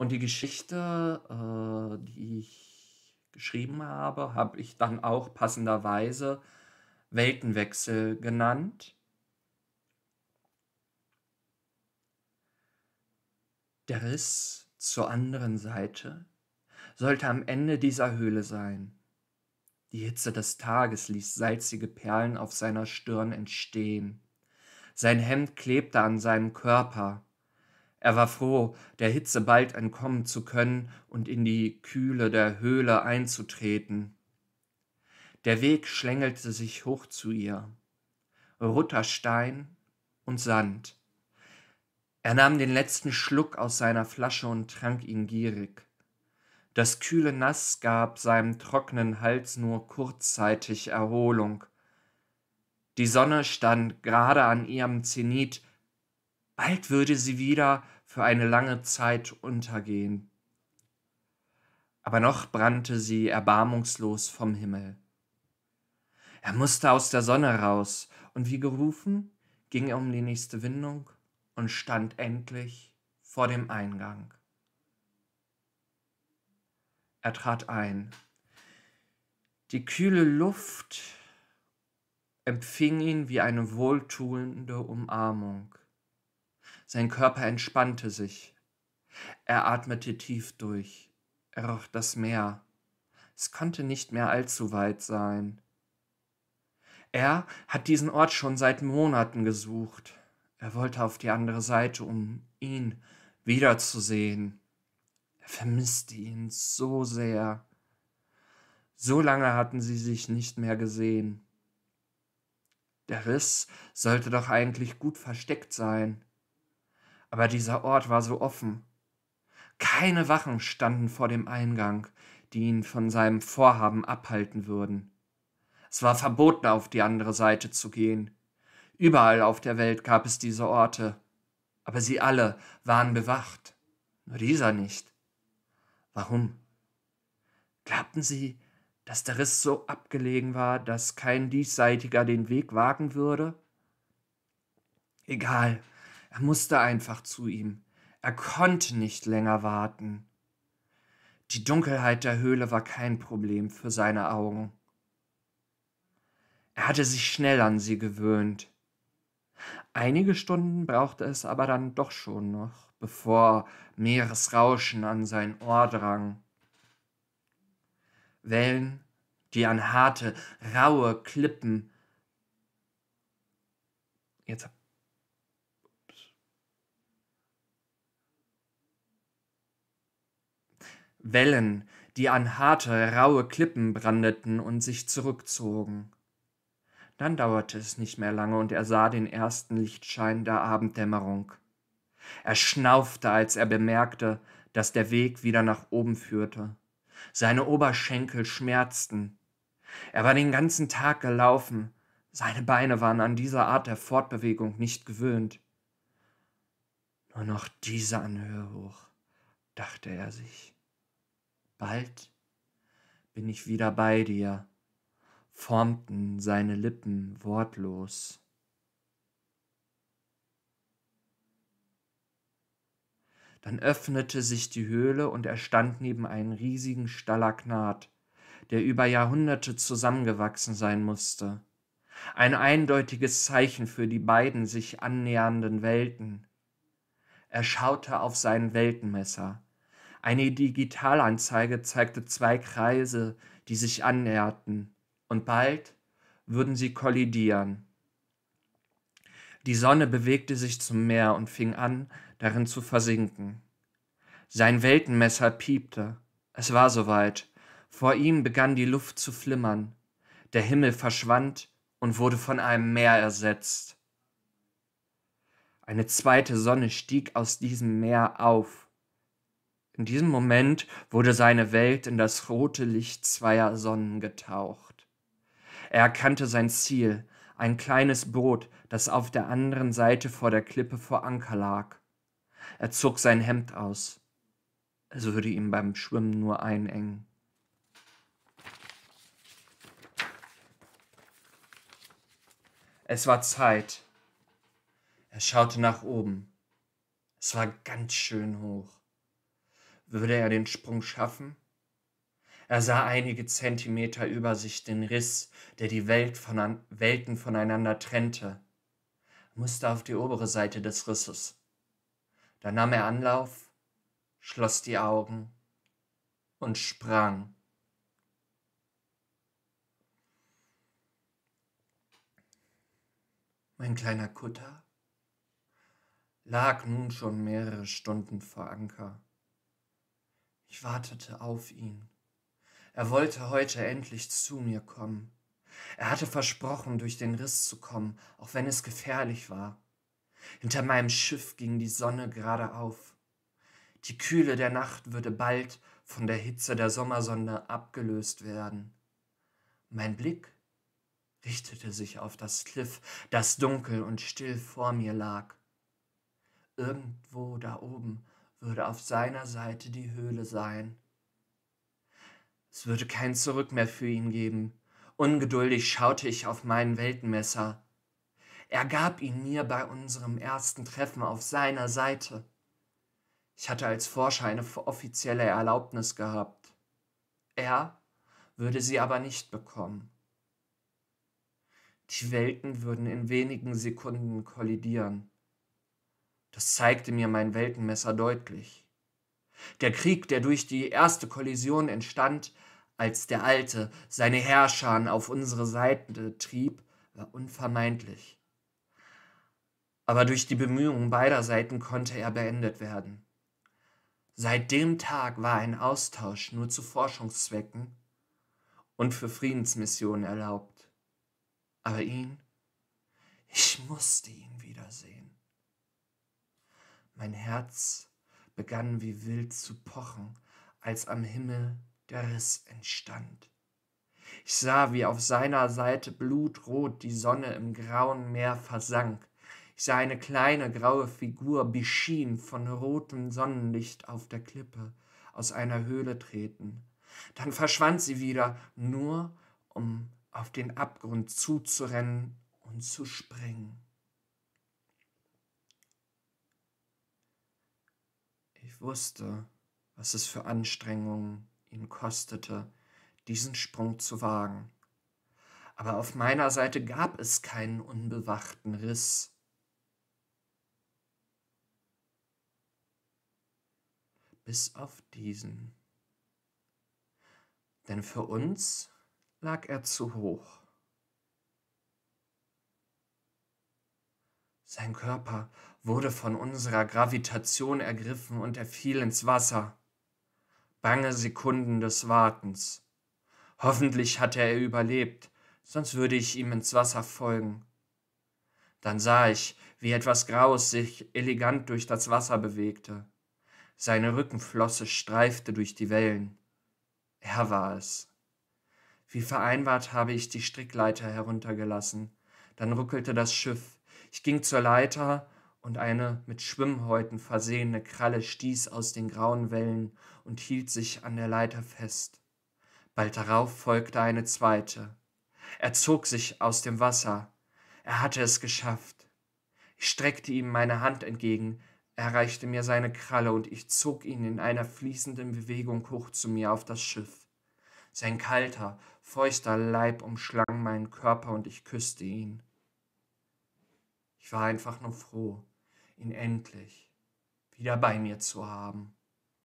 Und die Geschichte, äh, die ich geschrieben habe, habe ich dann auch passenderweise Weltenwechsel genannt. Der Riss zur anderen Seite sollte am Ende dieser Höhle sein. Die Hitze des Tages ließ salzige Perlen auf seiner Stirn entstehen. Sein Hemd klebte an seinem Körper. Er war froh, der Hitze bald entkommen zu können und in die Kühle der Höhle einzutreten. Der Weg schlängelte sich hoch zu ihr. Rutter Stein und Sand. Er nahm den letzten Schluck aus seiner Flasche und trank ihn gierig. Das kühle Nass gab seinem trockenen Hals nur kurzzeitig Erholung. Die Sonne stand gerade an ihrem Zenit Bald würde sie wieder für eine lange Zeit untergehen. Aber noch brannte sie erbarmungslos vom Himmel. Er musste aus der Sonne raus, und wie gerufen, ging er um die nächste Windung und stand endlich vor dem Eingang. Er trat ein. Die kühle Luft empfing ihn wie eine wohltuende Umarmung. Sein Körper entspannte sich. Er atmete tief durch. Er roch das Meer. Es konnte nicht mehr allzu weit sein. Er hat diesen Ort schon seit Monaten gesucht. Er wollte auf die andere Seite, um ihn wiederzusehen. Er vermisste ihn so sehr. So lange hatten sie sich nicht mehr gesehen. Der Riss sollte doch eigentlich gut versteckt sein aber dieser Ort war so offen. Keine Wachen standen vor dem Eingang, die ihn von seinem Vorhaben abhalten würden. Es war verboten, auf die andere Seite zu gehen. Überall auf der Welt gab es diese Orte, aber sie alle waren bewacht, nur dieser nicht. Warum? Glaubten sie, dass der Riss so abgelegen war, dass kein Diesseitiger den Weg wagen würde? Egal, er musste einfach zu ihm. Er konnte nicht länger warten. Die Dunkelheit der Höhle war kein Problem für seine Augen. Er hatte sich schnell an sie gewöhnt. Einige Stunden brauchte es aber dann doch schon noch, bevor Meeresrauschen an sein Ohr drang. Wellen, die an harte, raue Klippen. Jetzt Wellen, die an harte, raue Klippen brandeten und sich zurückzogen. Dann dauerte es nicht mehr lange und er sah den ersten Lichtschein der Abenddämmerung. Er schnaufte, als er bemerkte, dass der Weg wieder nach oben führte. Seine Oberschenkel schmerzten. Er war den ganzen Tag gelaufen. Seine Beine waren an dieser Art der Fortbewegung nicht gewöhnt. Nur noch diese Anhöhe hoch, dachte er sich. Bald bin ich wieder bei dir, formten seine Lippen wortlos. Dann öffnete sich die Höhle und er stand neben einem riesigen Stalagnat, der über Jahrhunderte zusammengewachsen sein musste. Ein eindeutiges Zeichen für die beiden sich annähernden Welten. Er schaute auf sein Weltenmesser, eine Digitalanzeige zeigte zwei Kreise, die sich annäherten, und bald würden sie kollidieren. Die Sonne bewegte sich zum Meer und fing an, darin zu versinken. Sein Weltenmesser piepte. Es war soweit. Vor ihm begann die Luft zu flimmern. Der Himmel verschwand und wurde von einem Meer ersetzt. Eine zweite Sonne stieg aus diesem Meer auf in diesem Moment wurde seine Welt in das rote Licht zweier Sonnen getaucht. Er erkannte sein Ziel, ein kleines Boot, das auf der anderen Seite vor der Klippe vor Anker lag. Er zog sein Hemd aus. Es würde ihm beim Schwimmen nur einengen. Es war Zeit. Er schaute nach oben. Es war ganz schön hoch. Würde er den Sprung schaffen? Er sah einige Zentimeter über sich den Riss, der die Welt von Welten voneinander trennte, musste auf die obere Seite des Risses. Da nahm er Anlauf, schloss die Augen und sprang. Mein kleiner Kutter lag nun schon mehrere Stunden vor Anker. Ich wartete auf ihn. Er wollte heute endlich zu mir kommen. Er hatte versprochen, durch den Riss zu kommen, auch wenn es gefährlich war. Hinter meinem Schiff ging die Sonne gerade auf. Die Kühle der Nacht würde bald von der Hitze der Sommersonne abgelöst werden. Mein Blick richtete sich auf das Kliff, das dunkel und still vor mir lag. Irgendwo da oben würde auf seiner Seite die Höhle sein. Es würde kein Zurück mehr für ihn geben. Ungeduldig schaute ich auf meinen Weltenmesser. Er gab ihn mir bei unserem ersten Treffen auf seiner Seite. Ich hatte als Forscher eine offizielle Erlaubnis gehabt. Er würde sie aber nicht bekommen. Die Welten würden in wenigen Sekunden kollidieren. Das zeigte mir mein Weltenmesser deutlich. Der Krieg, der durch die erste Kollision entstand, als der Alte seine Herrscher auf unsere Seite äh, trieb, war unvermeidlich. Aber durch die Bemühungen beider Seiten konnte er beendet werden. Seit dem Tag war ein Austausch nur zu Forschungszwecken und für Friedensmissionen erlaubt. Aber ihn, ich musste ihn wiedersehen mein Herz begann wie wild zu pochen, als am Himmel der Riss entstand. Ich sah, wie auf seiner Seite blutrot die Sonne im grauen Meer versank. Ich sah eine kleine graue Figur, beschien von rotem Sonnenlicht auf der Klippe, aus einer Höhle treten. Dann verschwand sie wieder, nur um auf den Abgrund zuzurennen und zu springen. Ich wusste, was es für Anstrengungen ihn kostete, diesen Sprung zu wagen. Aber auf meiner Seite gab es keinen unbewachten Riss. Bis auf diesen. Denn für uns lag er zu hoch. Sein Körper wurde von unserer Gravitation ergriffen und er fiel ins Wasser. Bange Sekunden des Wartens. Hoffentlich hatte er überlebt, sonst würde ich ihm ins Wasser folgen. Dann sah ich, wie etwas Graues sich elegant durch das Wasser bewegte. Seine Rückenflosse streifte durch die Wellen. Er war es. Wie vereinbart habe ich die Strickleiter heruntergelassen. Dann ruckelte das Schiff. Ich ging zur Leiter, und eine mit Schwimmhäuten versehene Kralle stieß aus den grauen Wellen und hielt sich an der Leiter fest. Bald darauf folgte eine zweite. Er zog sich aus dem Wasser. Er hatte es geschafft. Ich streckte ihm meine Hand entgegen, er reichte mir seine Kralle und ich zog ihn in einer fließenden Bewegung hoch zu mir auf das Schiff. Sein kalter, feuchter Leib umschlang meinen Körper und ich küsste ihn. Ich war einfach nur froh, ihn endlich wieder bei mir zu haben.